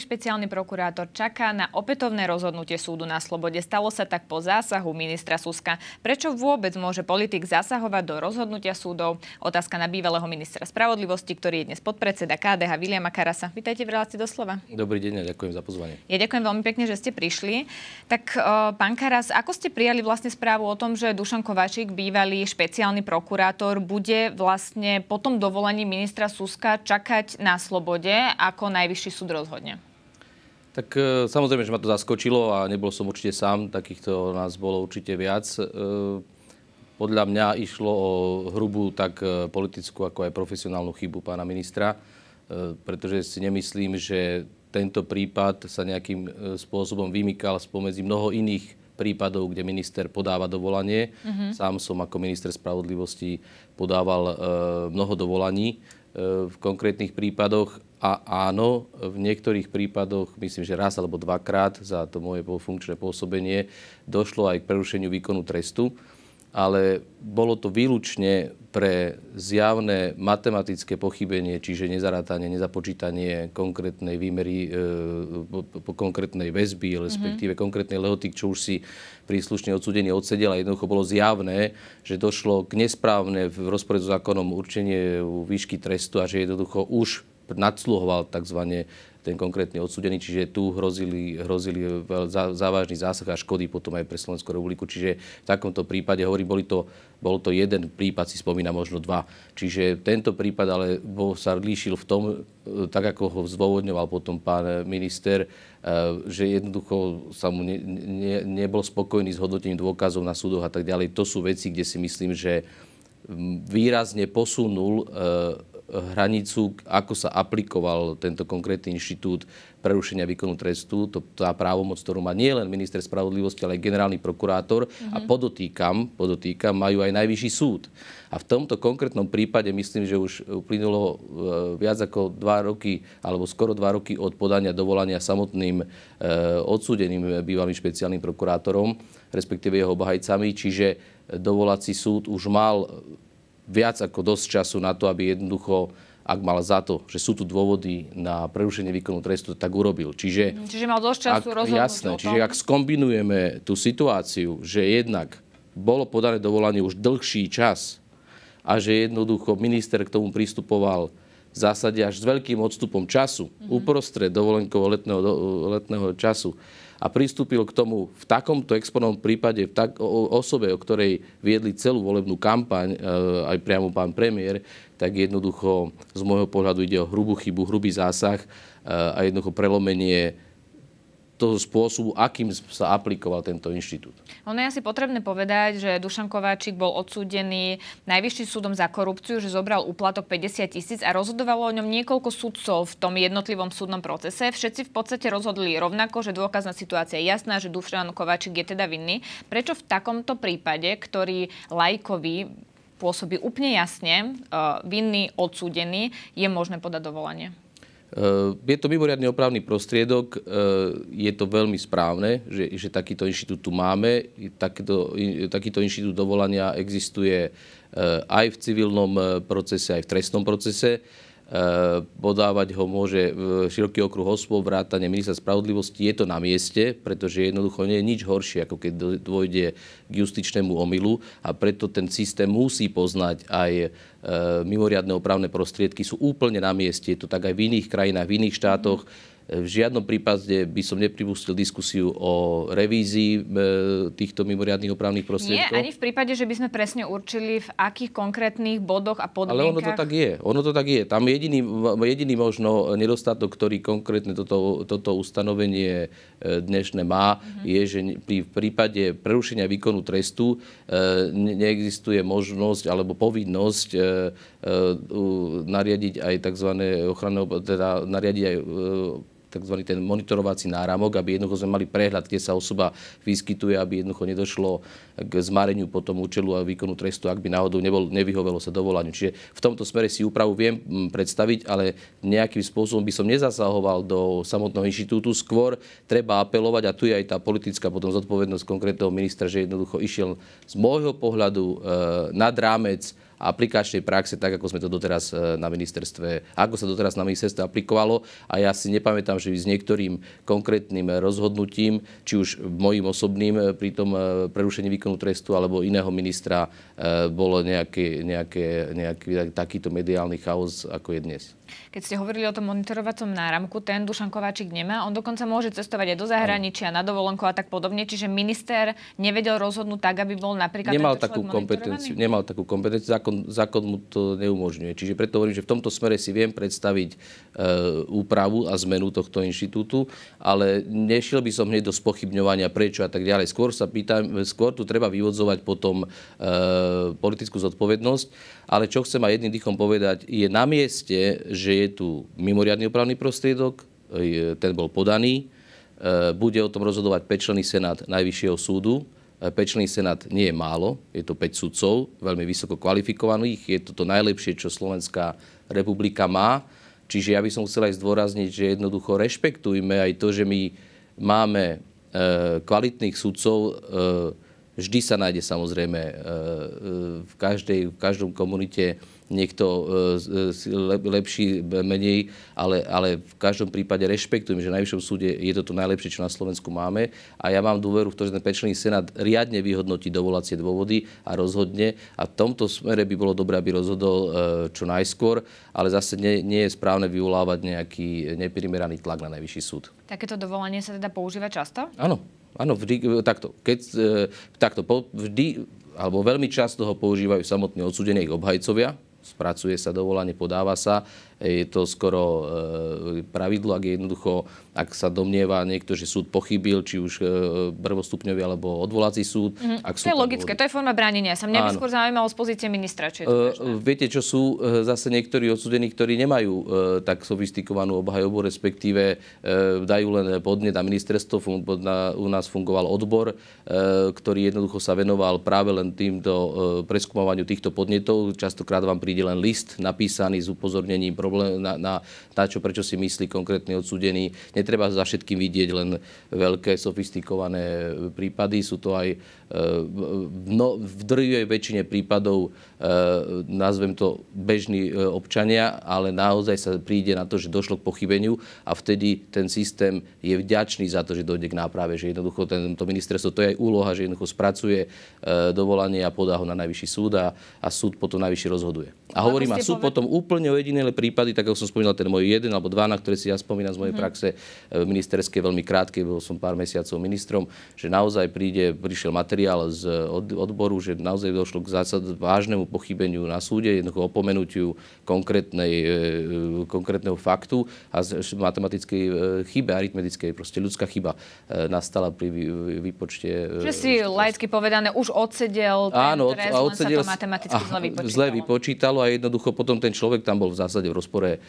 špeciálny prokurátor čaká na opätovné rozhodnutie súdu na slobode. Stalo sa tak po zásahu ministra Suska. Prečo vôbec môže politik zasahovať do rozhodnutia súdov? Otázka na bývalého ministra spravodlivosti, ktorý je dnes podpredseda KDH Viliama Karasa. Vítajte v relácii doslova. Dobrý deň a ďakujem za pozvanie. Ja ďakujem veľmi pekne, že ste prišli. Tak e, pán Karas, ako ste prijali vlastne správu o tom, že Dušan Kovačík, bývalý špeciálny prokurátor, bude vlastne po tom dovolení ministra Suska čakať na slobode, ako najvyšší súd rozhodne? Tak e, samozrejme, že ma to zaskočilo a nebol som určite sám, takýchto nás bolo určite viac. E, podľa mňa išlo o hrubú tak e, politickú, ako aj profesionálnu chybu pána ministra, pretože si nemyslím, že tento prípad sa nejakým spôsobom vymykal spomedzi mnoho iných prípadov, kde minister podáva dovolanie. Mm-hmm. Sám som ako minister spravodlivosti podával e, mnoho dovolaní e, v konkrétnych prípadoch a áno, v niektorých prípadoch, myslím, že raz alebo dvakrát za to moje funkčné pôsobenie došlo aj k prerušeniu výkonu trestu, ale bolo to výlučne pre zjavné matematické pochybenie, čiže nezarátanie, nezapočítanie konkrétnej výmery, e, konkrétnej väzby, mhm. respektíve mm-hmm. konkrétnej lehoty, čo už si príslušne odsudenie odsedel a jednoducho bolo zjavné, že došlo k nesprávne v rozpore so zákonom určenie výšky trestu a že jednoducho už nadsluhoval tzv. ten konkrétny odsudený, čiže tu hrozili, hrozili závažný zásah a škody potom aj pre Slovenskú republiku. Čiže v takomto prípade, hovorím, boli to, bol to jeden prípad, si spomína možno dva. Čiže tento prípad ale bol, sa líšil v tom, e, tak ako ho zdôvodňoval potom pán minister, e, že jednoducho sa mu ne, ne, nebol spokojný s hodnotením dôkazov na súdoch a tak ďalej. To sú veci, kde si myslím, že výrazne posunul e, hranicu, ako sa aplikoval tento konkrétny inštitút prerušenia výkonu trestu, to, tá právomoc, ktorú má nie len minister spravodlivosti, ale aj generálny prokurátor mm-hmm. a mhm. podotýkam, podotýkam, majú aj najvyšší súd. A v tomto konkrétnom prípade myslím, že už uplynulo e, viac ako dva roky, alebo skoro dva roky od podania dovolania samotným e, odsúdeným bývalým špeciálnym prokurátorom, respektíve jeho obhajcami, čiže dovolací súd už mal viac ako dosť času na to, aby jednoducho ak mal za to, že sú tu dôvody na prerušenie výkonu trestu, tak urobil. Čiže, mhm, čiže mal dosť času ak, rozhodnúť jasné, čiže ak skombinujeme tú situáciu, že jednak bolo podané dovolanie už dlhší čas a že jednoducho minister k tomu pristupoval v zásade až s veľkým odstupom času, mm-hmm. uprostred dovolenkovo letného, letného času, a pristúpil k tomu v takomto exponovanom prípade, v tak, o, osobe, o ktorej viedli celú volebnú kampaň, e, aj priamo pán premiér, tak jednoducho z môjho pohľadu ide o hrubú chybu, hrubý zásah e, a jednoducho prelomenie toho spôsobu, akým sa aplikoval tento inštitút. Ono je asi potrebné povedať, že Dušan Kováčik bol odsúdený najvyšším súdom za korupciu, že zobral úplatok 50 tisíc a rozhodovalo o ňom niekoľko súdcov v tom jednotlivom súdnom procese. Všetci v podstate rozhodli rovnako, že dôkazná situácia je jasná, že Dušan Kováčik je teda vinný. Prečo v takomto prípade, ktorý lajkovi pôsobí úplne jasne, eh, vinný, odsúdený, je možné podať dovolanie? Eh, je to mimoriadne opravný prostriedok, eh, je to veľmi správne, že, že takýto inštitút tu máme. takýto, takýto inštitút dovolania existuje eh, aj v civilnom procese, aj v trestnom procese. Podávať ho môže široký okruh osôb, vrátanie ministra spravodlivosti. Je to na mieste, pretože jednoducho nie je nič horšie, ako keď dôjde k justičnému omylu a preto ten systém musí poznať aj E, mimoriadne opravné prostriedky sú úplne na mieste. Je to tak aj v iných krajinách, v iných štátoch. E, v žiadnom prípade by som nepripustil diskusiu o revízii e, týchto mimoriadných opravných prostriedkov. Nie, ani v prípade, že by sme presne určili, v akých konkrétnych bodoch a podmienkach. Ale ono to tak je. Ono to tak je. Tam jediný, jediný možno nedostatok, ktorý konkrétne toto, toto ustanovenie dnešné má, mm-hmm. je, že pri prípade prerušenia výkonu trestu neexistuje možnosť alebo povinnosť E, nariadiť aj tzv. ochranné, teda nariadiť aj e, tzv. ten monitorovací náramok, aby jednoducho sme mali prehľad, kde sa osoba vyskytuje, aby jednoducho nedošlo k zmáreniu potom účelu a výkonu trestu, ak by náhodou nebol, nevyhovelo sa dovolaniu. Čiže v tomto smere si úpravu viem predstaviť, ale nejakým spôsobom by som nezasahoval do samotného inštitútu. Skôr treba apelovať, a tu je aj tá politická potom zodpovednosť konkrétneho ministra, že jednoducho išiel z môjho pohľadu e, nad rámec aplikačnej praxe, tak ako sme to doteraz e, na ministerstve, ako sa doteraz na ministerstve aplikovalo a ja si nepamätám, že by s niektorým konkrétnym rozhodnutím, či už mojim osobným e, pri tom e, prerušení výkonu trestu alebo iného ministra bolo nejaký takýto mediálny chaos, ako je dnes. Keď ste hovorili o tom monitorovacom náramku, ten Dušan Kováčik nemá. On dokonca môže cestovať aj do zahraničia, na dovolenku a tak podobne. Čiže minister nevedel rozhodnúť tak, aby bol napríklad... Nemal takú kompetenciu. Nemal takú kompetenciu. Zákon, zákon mu to neumožňuje. Čiže preto hovorím, že v tomto smere si viem predstaviť e, úpravu a zmenu tohto inštitútu, ale nešiel by som hneď do spochybňovania prečo a tak ďalej. Skôr sa pýtam, skôr tu treba vyvodzovať potom e, politickú zodpovednosť ale čo chcem aj jedným dýchom povedať, je na mieste, že je tu mimoriadný opravný prostriedok, e, ten bol podaný, e, bude o tom rozhodovať pečlený senát Najvyššieho súdu. E, pečlený senát nie je málo, je to 5 sudcov, veľmi vysoko kvalifikovaných, je to to najlepšie, čo Slovenská republika má. Čiže ja by som chcel aj zdôrazniť, že jednoducho rešpektujme aj to, že my máme kvalitných sudcov, Vždy sa nájde samozrejme e, e, v, každej, v každom komunite niekto e, lepší, menej, ale, ale v každom prípade rešpektujem, že na najvyššom súde je to to najlepšie, čo na Slovensku máme a ja mám dôveru v to, že ten pečlený senát riadne vyhodnotí dovolacie dôvody a rozhodne a v tomto smere by bolo dobré, aby rozhodol čo najskôr, ale zase nie, nie je správne vyvolávať nejaký neprimeraný tlak na najvyšší súd. Takéto dovolanie sa teda používa často? Áno, Áno, vždy, e, takto, keď, e, takto, vždy, alebo veľmi často ho používajú samotní odsudení ich obhajcovia, spracuje sa dovolanie, podáva sa je to skoro e, pravidlo, ak je jednoducho, ak sa domnieva niekto, že súd pochybil, či už e, prvostupňový alebo odvolací súd. Mm-hmm. Ak to je logické, to je forma bránenia. Sa mňa by skôr zaujímalo z pozície ministra. Či je to uh, Viete, čo sú zase niektorí odsudení, ktorí nemajú tak sofistikovanú obhajobu, respektíve dajú len podnet a ministerstvo, u nás fungoval odbor, ktorý jednoducho sa venoval práve len týmto preskúmovaniu týchto podnetov. Častokrát vám príde len list napísaný s upozornením problémov problém, na, na, na čo, prečo si myslí konkrétny odsudený. Netreba za všetkým vidieť len veľké, sofistikované prípady. Sú to aj eh, no, v drvivej väčšine prípadov, eh, nazvem to, bežní eh, občania, ale naozaj sa príde na to, že došlo k pochybeniu a vtedy ten systém je vďačný za to, že dojde k náprave, že jednoducho tento ministerstvo, to je aj úloha, že jednoducho spracuje dovolanie a podá ho na najvyšší súd a, a súd potom najvyšší rozhoduje. A hovorím, a súd povedali... potom úplne o jedinele prípade prípady, tak ako som spomínal, ten môj jeden alebo dva, na ktoré si ja spomínam z mojej mm-hmm. praxe e, ministerské, veľmi krátke, bol som pár mesiacov ministrom, že naozaj príde, prišiel materiál z e, od, odboru, že naozaj došlo k zásad vážnemu pochybeniu na súde, jednoducho opomenutiu konkrétnej, e, e konkrétneho faktu a z matematickej e, chybe, aritmetickej, proste ľudská chyba e, nastala pri vy, výpočte. Že si laicky povedané už odsedel ten Áno, odsedel, sa to matematicky a, zle vypočítalo. Zle vypočítalo a jednoducho potom ten človek tam bol v zásade v rozpočtu rozpore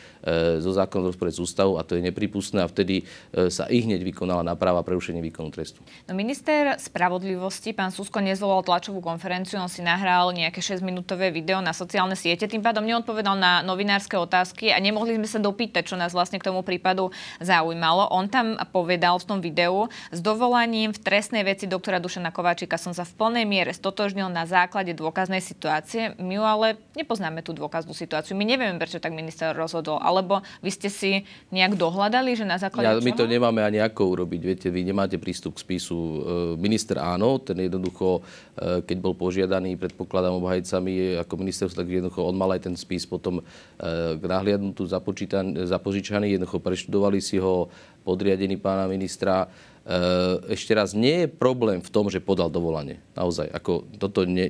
so e, zákonom, v rozpore s ústavou a to je nepripustné a vtedy e, sa i hneď vykonala náprava prerušenie výkonu trestu. No minister spravodlivosti, pán Susko, nezvolal tlačovú konferenciu, on si nahral nejaké 6-minútové video na sociálne siete, tým pádom neodpovedal na novinárske otázky a nemohli sme sa dopýtať, čo nás vlastne k tomu prípadu zaujímalo. On tam povedal v tom videu, s dovolaním v trestnej veci doktora Dušana Kováčika som sa v plnej miere stotožnil na základe dôkaznej situácie. My ale nepoznáme tú dôkaznú situáciu. My nevieme, prečo tak minister rozhodol? Alebo vy ste si nejak dohľadali, že na základe ja, My to nemáme ani ako urobiť. Viete, vy nemáte prístup k spisu. E, minister áno, ten jednoducho, e, keď bol požiadaný, predpokladám obhajcami ako ministerstvo, tak jednoducho on mal aj ten spis potom k e, nahliadnutu zapožičaný. Jednoducho preštudovali si ho podriadení pána ministra ešte raz, nie je problém v tom, že podal dovolanie. Naozaj, ako toto ne,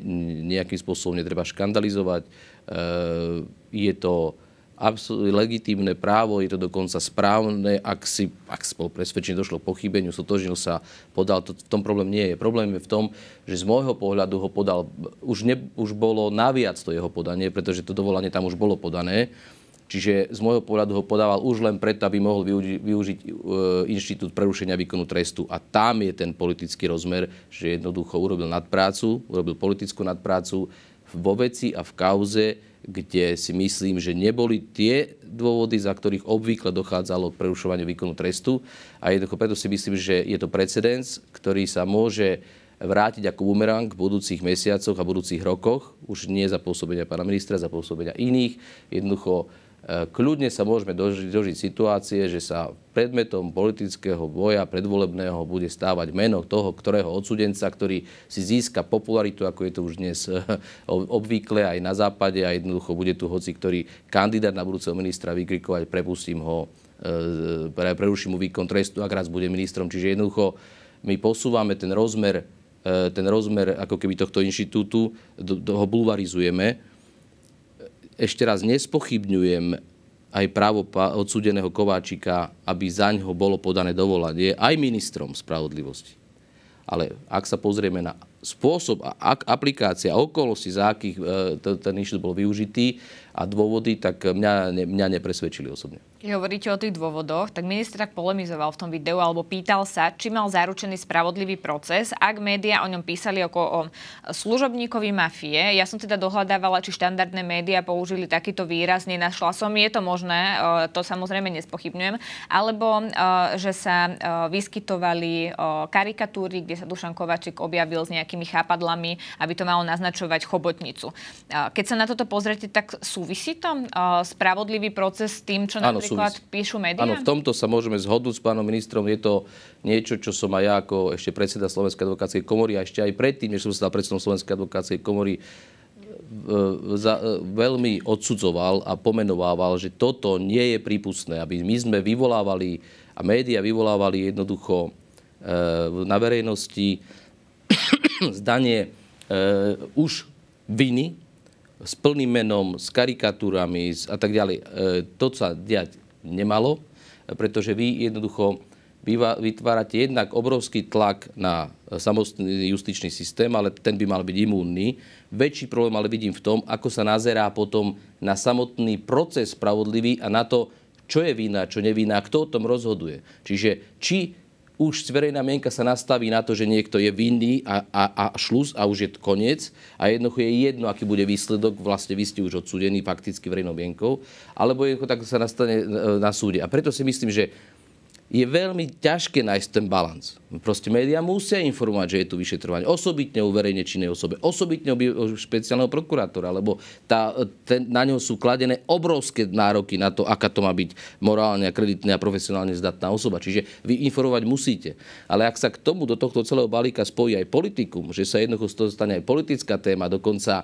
nejakým spôsobom netreba škandalizovať. E, je to absolútne legitímne právo, je to dokonca správne, ak si, ak si bol presvedčený, došlo k pochybeniu, sotožnil sa, podal, to, v tom problém nie je. Problém je v tom, že z môjho pohľadu ho podal, už, ne, už bolo naviac to jeho podanie, pretože to dovolanie tam už bolo podané. Čiže z môjho pohľadu ho podával už len preto, aby mohol využiť, využiť e, inštitút prerušenia výkonu trestu. A tam je ten politický rozmer, že jednoducho urobil nadprácu, urobil politickú nadprácu vo veci a v kauze, kde si myslím, že neboli tie dôvody, za ktorých obvykle dochádzalo k prerušovaniu výkonu trestu. A jednoducho preto si myslím, že je to precedens, ktorý sa môže vrátiť ako bumerang v budúcich mesiacoch a budúcich rokoch, už nie za pôsobenia pána ministra, za pôsobenia iných. Jednoducho E, kľudne sa môžeme dožiť, dožiť situácie, že sa predmetom politického boja predvolebného bude stávať meno toho, ktorého odsudenca, ktorý si získa popularitu, ako je to už dnes e, obvykle aj na západe a jednoducho bude tu hoci, ktorý kandidát na budúceho ministra vykrikovať, prepustím ho, e, preruším mu výkon trestu, ak raz bude ministrom. Čiže jednoducho my posúvame ten rozmer, ten rozmer ako keby tohto inštitútu, ho bulvarizujeme ešte raz nespochybňujem aj právo odsudeného Kováčika, aby zaň ho bolo podané dovolanie aj ministrom spravodlivosti. Ale ak sa pozrieme na spôsob a ak aplikácia, okolosti, za akých e, ten inštitút bol využitý a dôvody, tak mňa, mňa nepresvedčili osobne. Keď hovoríte o tých dôvodoch, tak minister tak polemizoval v tom videu alebo pýtal sa, či mal zaručený spravodlivý proces, ak médiá o ňom písali ako o služobníkovi mafie. Ja som teda dohľadávala, či štandardné médiá použili takýto výraz, nenašla som, je to možné, e, to samozrejme nespochybňujem, alebo e, že sa vyskytovali karikatúry, kde sa Dušan Kovačik objavil s nejakým nejakými chápadlami, aby to malo naznačovať chobotnicu. Keď sa na toto pozrete, tak súvisí to spravodlivý proces s tým, čo ano, napríklad súvisí. píšu médiá? Áno, v tomto sa môžeme zhodnúť s pánom ministrom. Je to niečo, čo som aj ja ako ešte predseda Slovenskej advokátskej komory a ešte aj predtým, než som sa predsedom Slovenskej advokátskej komory, za, veľmi odsudzoval a pomenovával, že toto nie je prípustné, aby my sme vyvolávali a médiá vyvolávali jednoducho e, na verejnosti zdanie e, už viny s plným menom, s karikatúrami a tak ďalej. E, to sa diať nemalo, pretože vy jednoducho vytvárate jednak obrovský tlak na samostný justičný systém, ale ten by mal byť imúnny. Väčší problém ale vidím v tom, ako sa nazerá potom na samotný proces spravodlivý a na to, čo je vina, čo nevina, kto o tom rozhoduje. Čiže či už verejná mienka sa nastaví na to, že niekto je vinný a, a, a šluz a už je koniec. A jednoducho je jedno, aký bude výsledok, vlastne vy ste už odsúdení fakticky verejnou mienkou, alebo jednoducho tak sa nastane e, na súde. A preto si myslím, že je veľmi ťažké nájsť ten balans. Proste médiá musia informovať, že je tu vyšetrovanie. Osobitne o verejne činnej osobe, osobitne o špeciálneho prokurátora, lebo tá, ten, na ňo sú kladené obrovské nároky na to, aká to má byť morálne, kreditne a profesionálne zdatná osoba. Čiže vy informovať musíte. Ale ak sa k tomu do tohto celého balíka spojí aj politikum, že sa jednoducho z toho stane aj politická téma, dokonca e,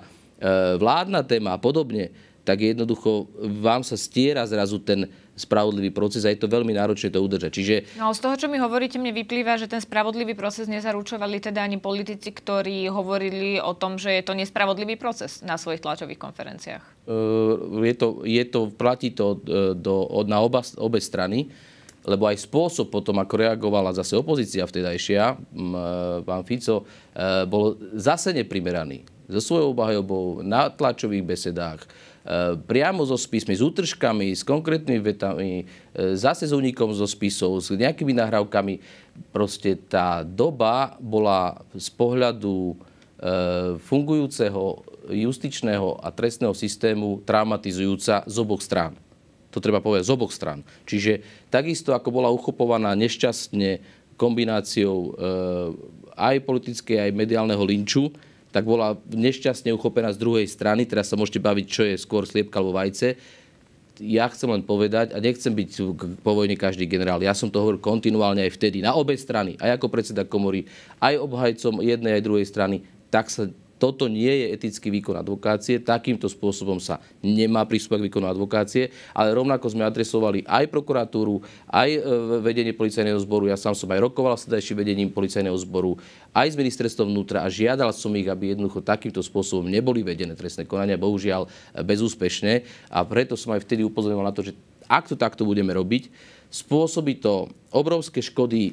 vládna téma a podobne, tak jednoducho vám sa stiera zrazu ten spravodlivý proces a je to veľmi náročné to udržať. Čiže... No, z toho, čo mi hovoríte, mne vyplýva, že ten spravodlivý proces nezaručovali teda ani politici, ktorí hovorili o tom, že je to nespravodlivý proces na svojich tlačových konferenciách. Ehm, je to, je to platí to e, do, do, na oba, obe strany, lebo aj spôsob potom, ako reagovala zase opozícia vtedajšia, e, pán Fico, e, bol zase neprimeraný. So svojou obahajobou na tlačových besedách, E, priamo so spismi, s útržkami, s konkrétnymi vetami, e, zase s únikom zo spisov, s nejakými nahrávkami. Proste tá doba bola z pohľadu e, fungujúceho justičného a trestného systému traumatizujúca z oboch strán. To treba povedať z oboch strán. Čiže takisto, ako bola uchopovaná nešťastne kombináciou aj politickej, aj mediálneho linču, tak bola nešťastne uchopená z druhej strany. Teraz sa môžete baviť, čo je skôr sliepka alebo vajce. Ja chcem len povedať, a nechcem byť po vojne každý generál, ja som to hovoril kontinuálne aj vtedy, na obe strany, aj ako predseda komory, aj obhajcom jednej aj druhej strany, tak sa toto nie je etický výkon advokácie, takýmto spôsobom sa nemá prístup k výkonu advokácie, ale rovnako sme adresovali aj prokuratúru, aj e, vedenie policajného zboru, ja sám som aj rokoval s tedajším vedením policajného zboru, aj s ministerstvom vnútra a žiadal som ich, aby jednoducho takýmto spôsobom neboli vedené trestné konania, bohužiaľ bezúspešne a preto som aj vtedy upozorňoval na to, že ak to takto budeme robiť, spôsobí to obrovské škody e,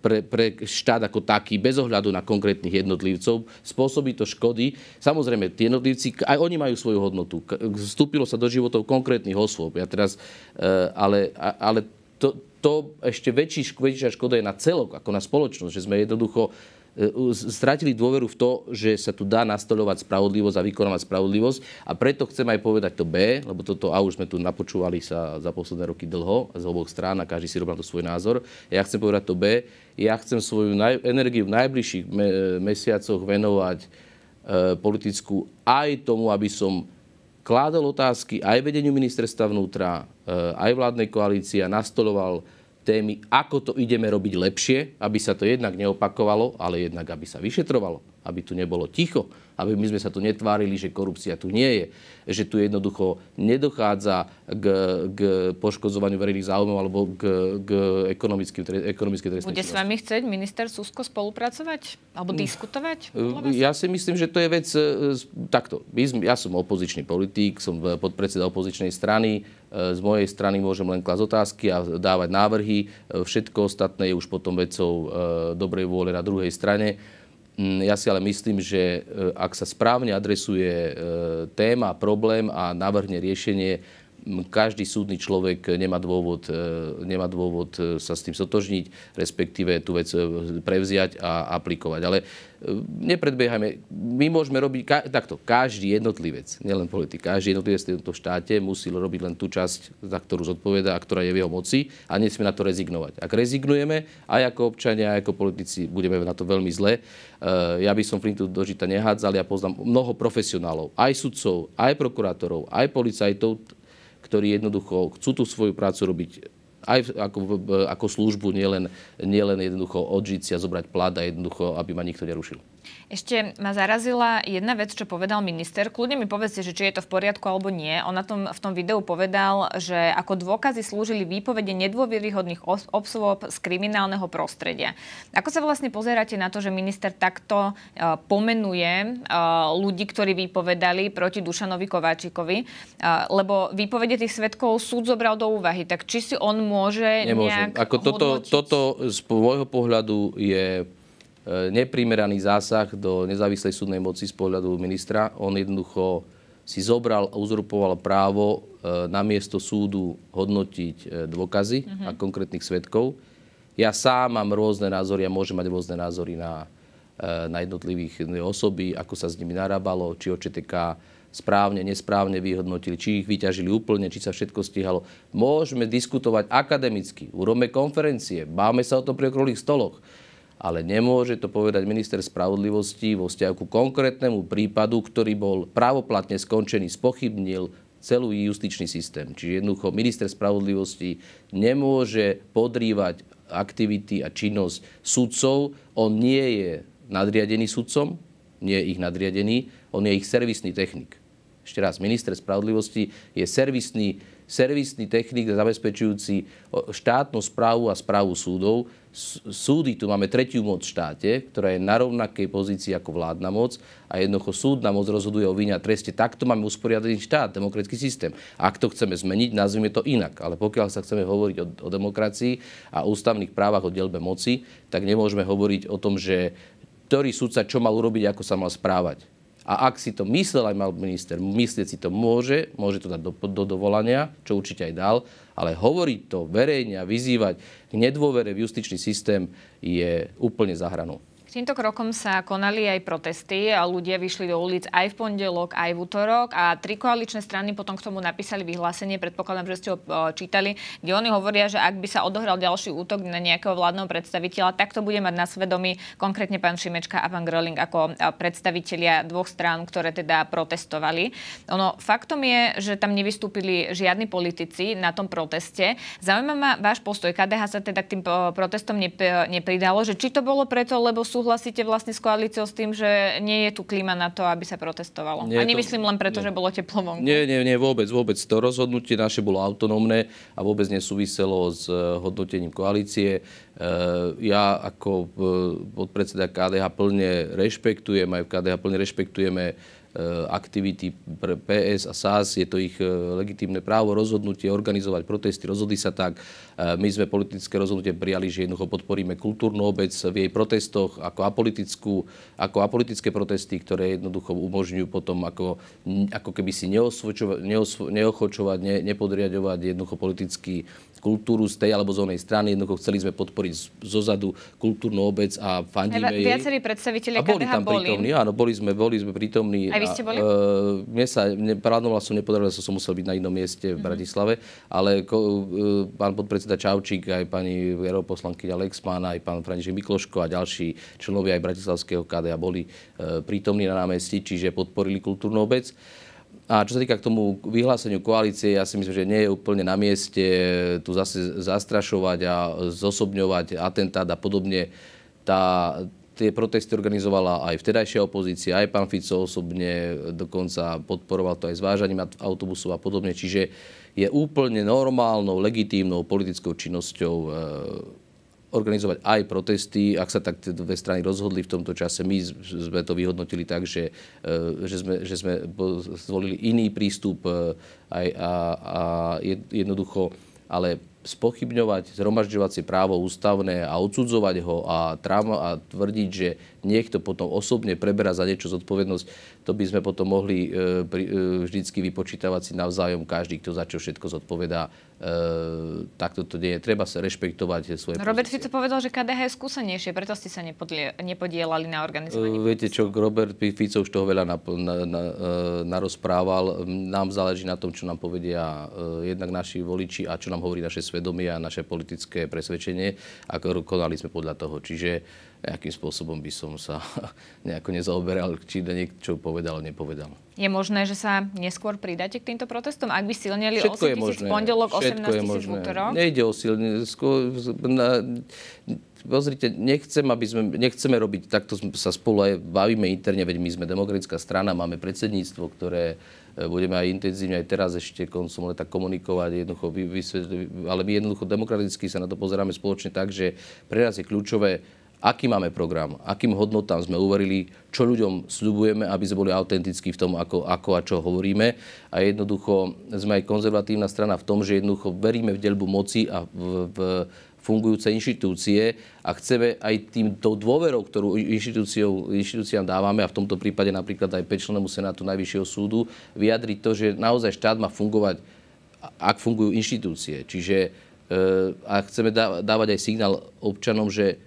pre, pre štát ako taký, bez ohľadu na konkrétnych jednotlivcov. Spôsobí to škody. Samozrejme, tie jednotlivci, aj oni majú svoju hodnotu. Vstúpilo sa do životov konkrétnych osôb. Ja teraz, e, ale, ale to, to ešte väčší, väčšia škoda je na celok, ako na spoločnosť, že sme jednoducho E, stratili dôveru v to, že sa tu dá nastoľovať spravodlivosť a vykonávať spravodlivosť. A preto chcem aj povedať to B, lebo toto A už sme tu napočúvali sa za posledné roky dlho z oboch strán a každý si robil to svoj názor. Ja chcem povedať to B. Ja chcem svoju naj- energiu v najbližších me- mesiacoch venovať e, politickú aj tomu, aby som kládal otázky aj vedeniu ministerstva vnútra, e, aj vládnej koalície a nastoloval témy, ako to ideme robiť lepšie, aby sa to jednak neopakovalo, ale jednak aby sa vyšetrovalo, aby tu nebolo ticho, aby my sme sa tu netvárili, že korupcia tu nie je, že tu jednoducho nedochádza k, k poškodzovaniu verejných záujmov alebo k, k ekonomickým, tre, Bude činnosti. Bude s vami chcieť minister Susko spolupracovať alebo hm. diskutovať? Hm, ja si myslím, že to je vec e, e, takto. Ja som opozičný politik, som podpredseda opozičnej strany, z mojej strany môžem len klasť otázky a dávať návrhy. Všetko ostatné je už potom vecou e, dobrej vôle na druhej strane. Mm, ja si ale myslím, že e, ak sa správne adresuje e, téma, problém a navrhne riešenie, každý súdny človek nemá dôvod, e, nemá dôvod e, sa s tým sotožniť, respektíve tú vec e, prevziať a aplikovať. Ale nepredbiehajme. My môžeme robiť ka- takto. Každý jednotlivec, nielen politik, každý jednotlivec v tomto štáte musí robiť len tú časť, za ktorú zodpoveda a ktorá je v jeho moci a nesmie na to rezignovať. Ak rezignujeme, aj ako občania, aj ako politici, budeme na to veľmi zle. Ja by som flintu žita nehádzal. Ja poznám mnoho profesionálov, aj sudcov, aj prokurátorov, aj policajtov, ktorí jednoducho chcú tú svoju prácu robiť aj ako, ako službu, nielen, nielen jednoducho odžiť si a zobrať plat a jednoducho, aby ma nikto nerušil. Ešte ma zarazila jedna vec, čo povedal minister. Kľudne mi povedzte, že či je to v poriadku alebo nie. On na tom, v tom videu povedal, že ako dôkazy slúžili výpovede nedôveryhodných obsôb z kriminálneho prostredia. Ako sa vlastne pozeráte na to, že minister takto e, pomenuje e, ľudí, ktorí vypovedali proti Dušanovi Kováčikovi? E, lebo výpovede tých svetkov súd zobral do úvahy. Tak či si on môže Nemôžem. nejak Ako toto, hodnotiť? toto z môjho pohľadu je E, neprimeraný zásah do nezávislej súdnej moci z pohľadu ministra. On jednoducho si zobral a uzurpoval právo e, na miesto súdu hodnotiť e, dôkazy mm-hmm. a mhm. konkrétnych svetkov. Ja sám mám rôzne názory a môžem mať rôzne názory na, na jednotlivých osoby, ako sa s nimi narábalo, či OČTK správne, nesprávne vyhodnotili, či ich vyťažili úplne, či sa všetko stíhalo. Môžeme diskutovať akademicky, urobme konferencie, báme sa o tom pri okrúhlych stoloch ale nemôže to povedať minister spravodlivosti vo vzťahu ku konkrétnemu prípadu, ktorý bol právoplatne skončený, spochybnil celú justičný systém. Čiže jednoducho minister spravodlivosti nemôže podrývať aktivity a činnosť sudcov. On nie je nadriadený sudcom, nie je ich nadriadený, on je ich servisný technik. Ešte raz, minister spravodlivosti je servisný, servisný technik zabezpečujúci štátnu správu a správu súdov súdy, tu máme tretiu moc v štáte, ktorá je na rovnakej pozícii ako vládna moc a jednoducho súdna moc rozhoduje o víne a treste. Takto máme usporiadaný štát, demokratický systém. Ak to chceme zmeniť, nazvime to inak. Ale pokiaľ sa chceme hovoriť o, o demokracii a ústavných právach, o delbe moci, tak nemôžeme hovoriť o tom, že ktorý súdca čo mal urobiť, ako sa mal správať a ak si to myslel aj mal minister, myslieť si to môže, môže to dať do, do dovolania, čo určite aj dal, ale hovoriť to verejne a vyzývať k nedôvere v justičný systém je úplne za hranou. Týmto krokom sa konali aj protesty a ľudia vyšli do ulic aj v pondelok, aj v útorok a tri koaličné strany potom k tomu napísali vyhlásenie, predpokladám, že ste ho e, čítali, kde oni hovoria, že ak by sa odohral ďalší útok na nejakého vládneho predstaviteľa, tak to bude mať na svedomí konkrétne pán Šimečka a pán Gröling ako e, predstavitelia dvoch strán, ktoré teda protestovali. Ono, faktom je, že tam nevystúpili žiadni politici na tom proteste. Zaujímavá ma váš postoj. KDH sa teda k tým e, protestom nepridalo, že či to bolo preto, lebo sú súhlasíte vlastne s koalíciou s tým, že nie je tu klíma na to, aby sa protestovalo. Nie, a nemyslím to, len preto, nie, že bolo teplo vonku. Nie, nie, nie, vôbec, vôbec. To rozhodnutie naše bolo autonómne a vôbec nesúviselo s eh, hodnotením koalície. Eh, ja ako eh, podpredseda KDH plne rešpektujem, aj v KDH plne rešpektujeme Eh, aktivity pre PS a SAS, je to ich eh, legitímne právo, rozhodnutie organizovať protesty, rozhodli sa tak. Eh, my sme politické rozhodnutie prijali, že jednoducho podporíme kultúrnu obec v jej protestoch ako, apolitickú, ako apolitické protesty, ktoré jednoducho umožňujú potom ako, mm, ako keby si neochočovať, ne, nepodriadovať jednoducho politický kultúru z tej alebo z onej strany. Jednoducho chceli sme podporiť zo zadu kultúrnu obec a fandíme jej. Viacerí predstaviteľi KDH boli tam boli. prítomní, áno, boli sme, boli sme prítomní. Aj vy ste boli? A, e, mne sa, mne, som nepodarilo, som musel byť na inom mieste v mhm. Bratislave, mm-hmm. ale ko, e, pán podpredseda Čaučík, aj pani europoslankyňa Lexman, aj pán František Mikloško a ďalší členovia aj Bratislavského KDH boli e, prítomní na námestí, čiže podporili kultúrnu obec. A čo sa týka k tomu vyhláseniu koalície, ja si myslím, že nie je úplne na mieste tu zase zastrašovať a zosobňovať atentát a podobne. Tá, tie protesty organizovala aj vtedajšia opozícia, aj pán Fico osobne, dokonca podporoval to aj zvážaním autobusov a podobne. Čiže je úplne normálnou, legitímnou politickou činnosťou e, organizovať aj protesty, ak sa tak tie dve strany rozhodli v tomto čase. My sme to vyhodnotili tak, že, e, že, sme, že sme zvolili iný prístup e, aj, a, a jednoducho, ale spochybňovať zhromažďovacie právo ústavné a odsudzovať ho a, a tvrdiť, že niekto potom osobne preberá za niečo zodpovednosť, to by sme potom mohli e, e, vždycky vypočítavať si navzájom každý, kto za čo všetko zodpovedá. E, takto to nie je. Treba sa rešpektovať svoje Robert pozície. Fico povedal, že KDH je skúsenejšie, preto ste sa nepodlie, nepodielali na organizovanie. E, viete čo, Robert Fico už toho veľa narozprával. Na, na, e, na, nám záleží na tom, čo nám povedia e, jednak naši voliči a čo nám hovorí naše svedomie a naše politické presvedčenie ako konali sme podľa toho. Čiže nejakým spôsobom by som sa nejako nezaoberal, či niečo povedal, nepovedal. Je možné, že sa neskôr pridáte k týmto protestom, ak by silnili Všetko 8 tisíc v pondelok, 18 tisíc v útorok? Nejde o silne. na, pozrite, nechcem, aby sme, nechceme robiť, takto sa spolu aj bavíme interne, veď my sme demokratická strana, máme predsedníctvo, ktoré e, budeme aj intenzívne aj teraz ešte koncom leta komunikovať, jednoducho vysvetli, ale my jednoducho demokraticky sa na to pozeráme spoločne tak, že pre nás je kľúčové aký máme program, akým hodnotám sme uverili, čo ľuďom sľubujeme, aby sme boli autentickí v tom, ako, ako a čo hovoríme. A jednoducho sme aj konzervatívna strana v tom, že jednoducho veríme v delbu moci a v, v fungujúce inštitúcie a chceme aj týmto dôverou, ktorú inštitúciám dávame, a v tomto prípade napríklad aj pečlenému Senátu Najvyššieho súdu, vyjadriť to, že naozaj štát má fungovať, ak fungujú inštitúcie. Čiže e, a chceme dávať aj signál občanom, že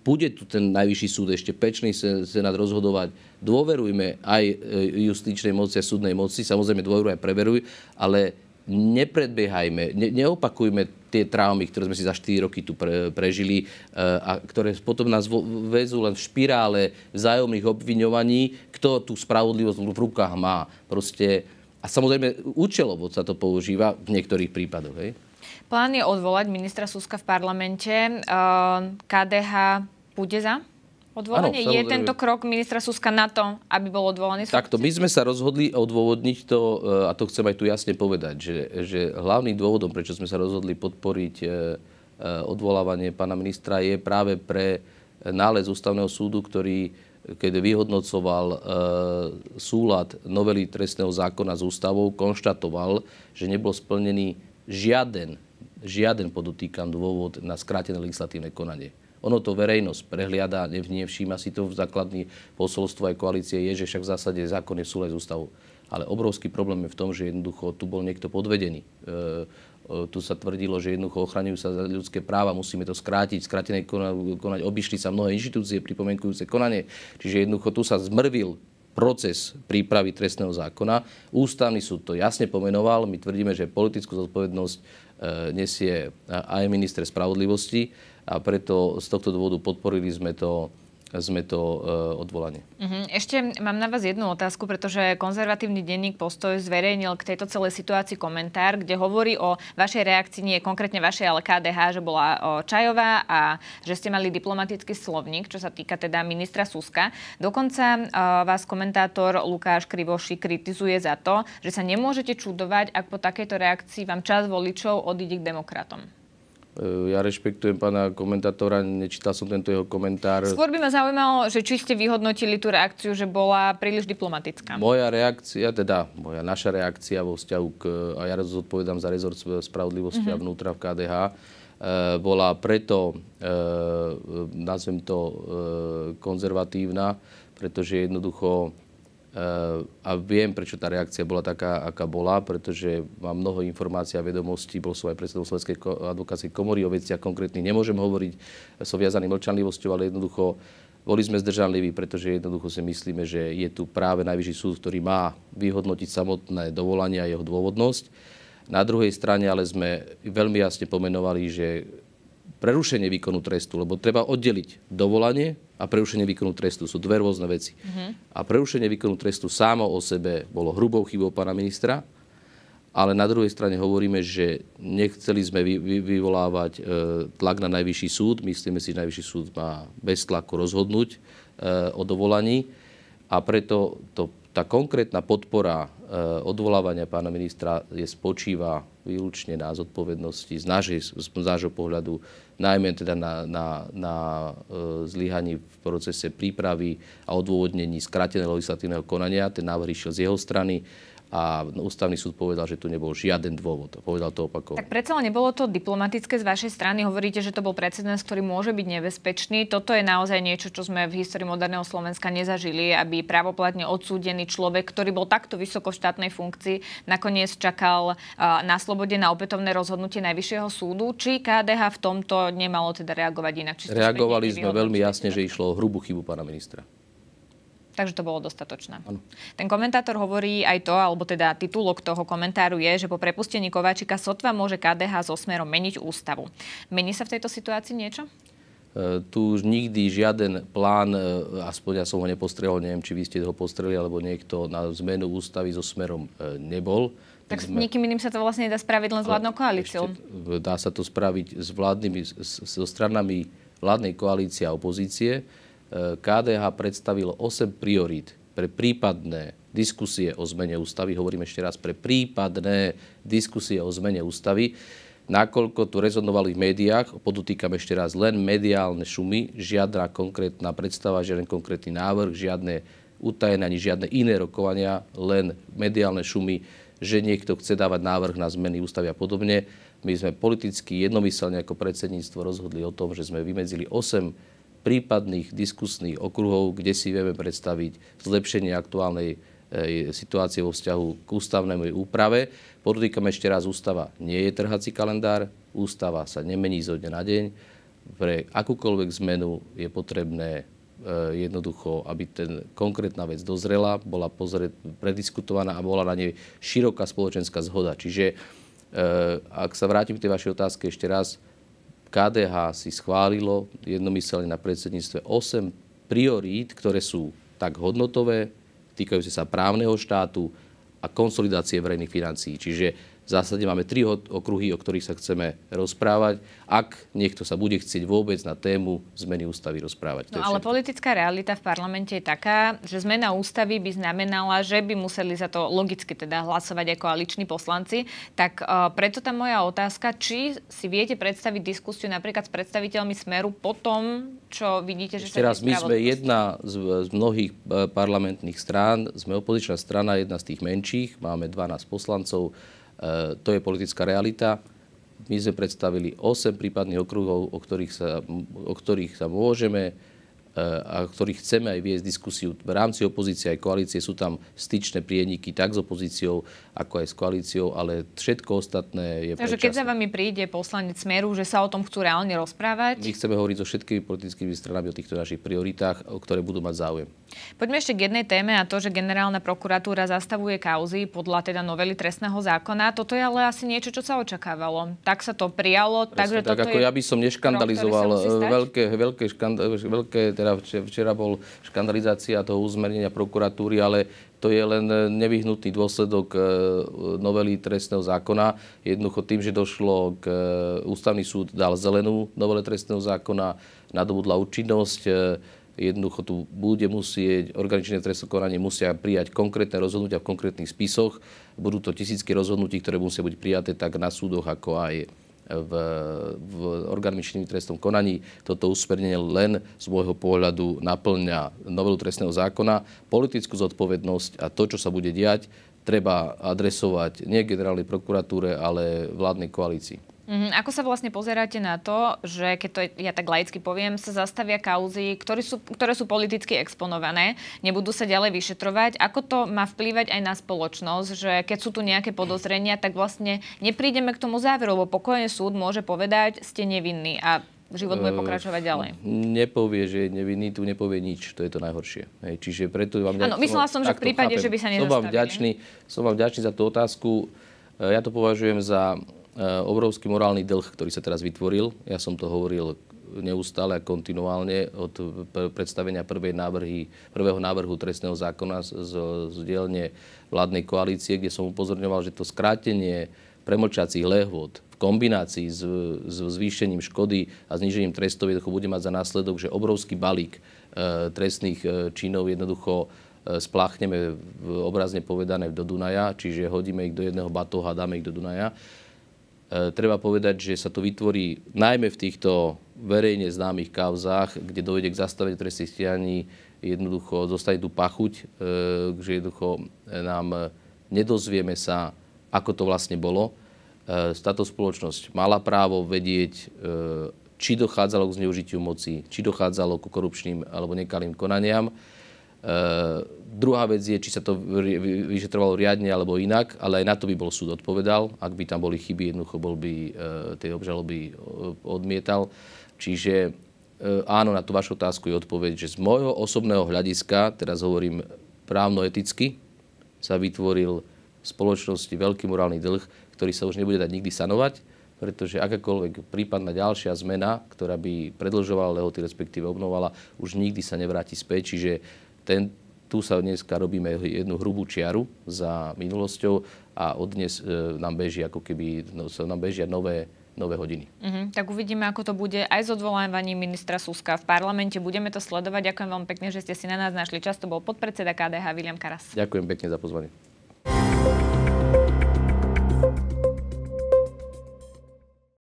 bude tu ten najvyšší súd, ešte pečný senát rozhodovať. Dôverujme aj e, justičnej moci a súdnej moci, samozrejme dôveruj aj preveruj, ale nepredbiehajme, ne, neopakujme tie traumy, ktoré sme si za 4 roky tu pre, prežili e, a ktoré potom nás vezú len v špirále vzájomných obviňovaní, kto tú spravodlivosť v rukách má. Proste, a samozrejme účelovo sa to používa v niektorých prípadoch. Hej? Plán je odvolať ministra Suska v parlamente. KDH eh, bude za? Odvolanie ano, je tento krok ministra Suska na to, aby bol odvolaný? Takto, my sme sa rozhodli odôvodniť to, eh, a to chcem aj tu jasne povedať, že, že hlavným dôvodom, prečo sme sa rozhodli podporiť eh, odvolávanie pána ministra, je práve pre nález ústavného súdu, ktorý keď vyhodnocoval e, súlad novely trestného zákona s ústavou, konštatoval, že nebol splnený žiaden žiaden podotýkam dôvod na skrátené legislatívne konanie. Ono to verejnosť prehliada, nevšíma si to v základný posolstvo aj koalície je, že však v zásade zákon je súlej z ústavu. Ale obrovský problém je v tom, že jednoducho tu bol niekto podvedený. E, e, tu sa tvrdilo, že jednoducho ochraňujú sa ľudské práva, musíme to skrátiť, skrátené konať, konať obišli sa mnohé inštitúcie pripomenkujúce konanie. Čiže jednoducho tu sa zmrvil proces prípravy trestného zákona. Ústavný súd to jasne pomenoval. My tvrdíme, že politickú zodpovednosť Eh, nesie aj minister spravodlivosti a preto z tohto dôvodu podporili sme to sme to eh, odvolanie. Uh-huh. Ešte mám na vás jednu otázku, pretože konzervatívny denník postoj zverejnil k tejto celej situácii komentár, kde hovorí o vašej reakcii, nie konkrétne vašej, ale KDH, že bola čajová a že ste mali diplomatický slovník, čo sa týka teda ministra Suska. Dokonca eh, vás komentátor Lukáš Krivoši kritizuje za to, že sa nemôžete čudovať, ak po takejto reakcii vám čas voličov odíde k demokratom. Eh, ja rešpektujem pána komentátora, nečítal som tento jeho komentár. Skôr by ma zaujímalo, že či ste vyhodnotili tú reakciu, že bola príliš diplomatická. Moja reakcia, teda moja naša reakcia vo vzťahu k, a ja zodpovedám za rezort spravodlivosti mm-hmm. a mhm. vnútra v KDH, eh, bola preto, eh, nazvem to, konzervatívna, pretože jednoducho Eh, a viem, prečo tá reakcia bola taká, aká bola, pretože mám mnoho informácií a vedomostí, bol som aj predsedom Slovenskej advokácie komory o veciach konkrétnych, nemôžem hovoriť, som viazaný mlčanlivosťou, ale jednoducho boli sme zdržanliví, pretože jednoducho si myslíme, že je tu práve najvyšší súd, ktorý má vyhodnotiť samotné dovolanie a jeho dôvodnosť. Na druhej strane ale sme veľmi jasne pomenovali, že prerušenie výkonu trestu, lebo treba oddeliť dovolanie a prerušenie výkonu trestu. Sú dve rôzne veci. Mm-hmm. A prerušenie výkonu trestu samo o sebe bolo hrubou chybou pána ministra, ale na druhej strane hovoríme, že nechceli sme vy, vy, vyvolávať e, tlak na najvyšší súd. Myslíme si, že najvyšší súd má bez tlaku rozhodnúť e, o dovolaní a preto to, tá konkrétna podpora e, odvolávania pána ministra je spočíva výlučne na zodpovednosti z, z, z nášho pohľadu najmä teda na, na, na e, zlyhaní v procese prípravy a odôvodnení skrateného legislatívneho konania. Ten návrh išiel z jeho strany a ústavný súd povedal, že tu nebol žiaden dôvod. Povedal to opakovane. Tak predsa nebolo to diplomatické z vašej strany. Hovoríte, že to bol precedens, ktorý môže byť nebezpečný. Toto je naozaj niečo, čo sme v histórii moderného Slovenska nezažili, aby právoplatne odsúdený človek, ktorý bol takto vysoko v štátnej funkcii, nakoniec čakal na slobode na opätovné rozhodnutie Najvyššieho súdu. Či KDH v tomto nemalo teda reagovať inak? Či Reagovali sme veľmi jasne, že išlo o hrubú chybu pána ministra. Takže to bolo dostatočné. Ano. Ten komentátor hovorí aj to, alebo teda titulok toho komentáru je, že po prepustení Kováčika sotva môže KDH so smerom meniť ústavu. Mení sa v tejto situácii niečo? E, tu už nikdy žiaden plán, e, aspoň ja som ho nepostrel, neviem, či vy ste ho postreli, alebo niekto na zmenu ústavy so smerom e, nebol. Tak s nikým iným sa to vlastne nedá spraviť len s vládnou koalíciou. Ešte, dá sa to spraviť s vládnymi, so stranami vládnej koalície a opozície KDH predstavilo 8 priorít pre prípadné diskusie o zmene ústavy, hovorím ešte raz, pre prípadné diskusie o zmene ústavy, nakoľko tu rezonovali v médiách, podotýkam ešte raz, len mediálne šumy, žiadna konkrétna predstava, žiaden konkrétny návrh, žiadne utajené ani žiadne iné rokovania, len mediálne šumy, že niekto chce dávať návrh na zmeny ústavy a podobne. My sme politicky jednomyselne ako predsedníctvo rozhodli o tom, že sme vymedzili 8 prípadných diskusných okruhov, kde si vieme predstaviť zlepšenie aktuálnej eh, situácie vo vzťahu k ústavnej úprave. Podotýkam ešte raz, ústava nie je trhací kalendár, ústava sa nemení zo dňa na deň. Pre akúkoľvek zmenu je potrebné eh, jednoducho, aby ten konkrétna vec dozrela, bola pozre, prediskutovaná a bola na nej široká spoločenská zhoda. Čiže eh, ak sa vrátim k tej vašej otázke ešte raz, KDH si schválilo jednomyselne na predsedníctve 8 priorít, ktoré sú tak hodnotové, týkajú sa právneho štátu a konsolidácie verejných financií. Čiže v zásade máme tri okruhy, o ktorých sa chceme rozprávať, ak niekto sa bude chcieť vôbec na tému zmeny ústavy rozprávať. No, ale všetko. politická realita v parlamente je taká, že zmena ústavy by znamenala, že by museli za to logicky teda hlasovať aj koaliční poslanci. Tak uh, preto tá moja otázka, či si viete predstaviť diskusiu napríklad s predstaviteľmi Smeru po tom, čo vidíte, že Ešte sa raz, my sme jedna z, z mnohých e, parlamentných strán, sme opozičná strana, jedna z tých menších, máme 12 poslancov, E, to je politická realita. My sme predstavili 8 prípadných okruhov, o ktorých sa, o ktorých sa môžeme e, a ktorých chceme aj viesť diskusiu v rámci opozície aj koalície. Sú tam styčné prieniky tak s opozíciou, ako aj s koalíciou, ale všetko ostatné je Takže predčasné. keď za vami príde poslanec Smeru, že sa o tom chcú reálne rozprávať? My chceme hovoriť so všetkými politickými stranami o týchto našich prioritách, o ktoré budú mať záujem. Poďme ešte k jednej téme a to, že generálna prokuratúra zastavuje kauzy podľa teda novely trestného zákona. Toto je ale asi niečo, čo sa očakávalo. Tak sa to prijalo. Presne, takže tak toto ako je... ja by som neškandalizoval. Krom, veľké, veľké, škand... veľké, teda včera, včera bol škandalizácia toho uzmernenia prokuratúry, ale to je len e, nevyhnutný dôsledok e, novely trestného zákona. Jednoducho tým, že došlo k e, ústavný súd dal zelenú novele trestného zákona, nadobudla účinnosť, jednoducho tu bude musieť, organičné trestné konanie musia prijať konkrétne rozhodnutia v konkrétnych spisoch. Budú to tisícky rozhodnutí, ktoré musia byť prijaté tak na súdoch, ako aj v, v orgánmi činnými trestnom konaní. Toto usmernenie len z môjho pohľadu naplňa novelu trestného zákona, politickú zodpovednosť a to, čo sa bude diať, treba adresovať nie generálnej prokuratúre, ale vládnej koalícii. Mm, ako sa vlastne pozeráte na to, že keď to ja tak laicky poviem, sa zastavia kauzy, ktoré sú, ktoré sú politicky exponované, nebudú sa ďalej vyšetrovať. Ako to má vplývať aj na spoločnosť, že keď sú tu nejaké podozrenia, tak vlastne neprídeme k tomu záveru, lebo pokojne súd môže povedať, ste nevinní a život bude ehm, pokračovať ďalej. Nepovie, že je nevinný, tu nepovie nič. To je to najhoršie. Hej, čiže preto vám... Áno, myslela som, že v prípade, chápem, že by sa nezastavili. Som vám, vďačný, som vám vďačný za tú otázku. E, ja to považujem za Eh, obrovský morálny dlh, ktorý sa teraz vytvoril. Ja som to hovoril neustále a kontinuálne od predstavenia prvej návrhy, prvého návrhu trestného zákona z, z dielne vládnej koalície, kde som upozorňoval, že to skrátenie premlčacích lehôd v kombinácii s, s zvýšením škody a znížením trestov jednoducho bude mať za následok, že obrovský balík e, trestných e, činov jednoducho spláchneme obrazne povedané do Dunaja, čiže hodíme ich do jedného batoha a dáme ich do Dunaja. Eh, treba povedať, že sa to vytvorí najmä v týchto verejne známych kauzách, kde dojde k zastaveniu trestných stíhaní, jednoducho zostane tu pachuť, eh, že jednoducho eh, nám nedozvieme sa, ako to vlastne bolo. Táto spoločnosť mala právo vedieť, či dochádzalo k zneužitiu moci, či dochádzalo ku korupčným alebo nekalým konaniam. Eh, druhá vec je, či sa to vyšetrovalo riadne alebo inak, ale aj na to by bol súd odpovedal. Ak by tam boli chyby, jednoducho bol by eh, tej obžaloby eh, odmietal. Čiže áno, na tú vašu otázku je odpoveď, že z môjho osobného hľadiska, teraz hovorím právno-eticky, sa vytvoril v spoločnosti veľký morálny dlh, ktorý sa už nebude dať nikdy sanovať, pretože akákoľvek prípadná ďalšia zmena, ktorá by predlžovala lehoty, respektíve obnovala, už nikdy sa nevráti späť. Čiže ten, tu sa dneska robíme jednu hrubú čiaru za minulosťou a od dnes e, nám beží ako keby, no, nám bežia nové, nové hodiny. Uh-huh. Tak uvidíme, ako to bude aj s odvolávaním ministra Suska v parlamente. Budeme to sledovať. Ďakujem veľmi pekne, že ste si na nás našli čas. To bol podpredseda KDH William Karas. Ďakujem pekne za pozvanie.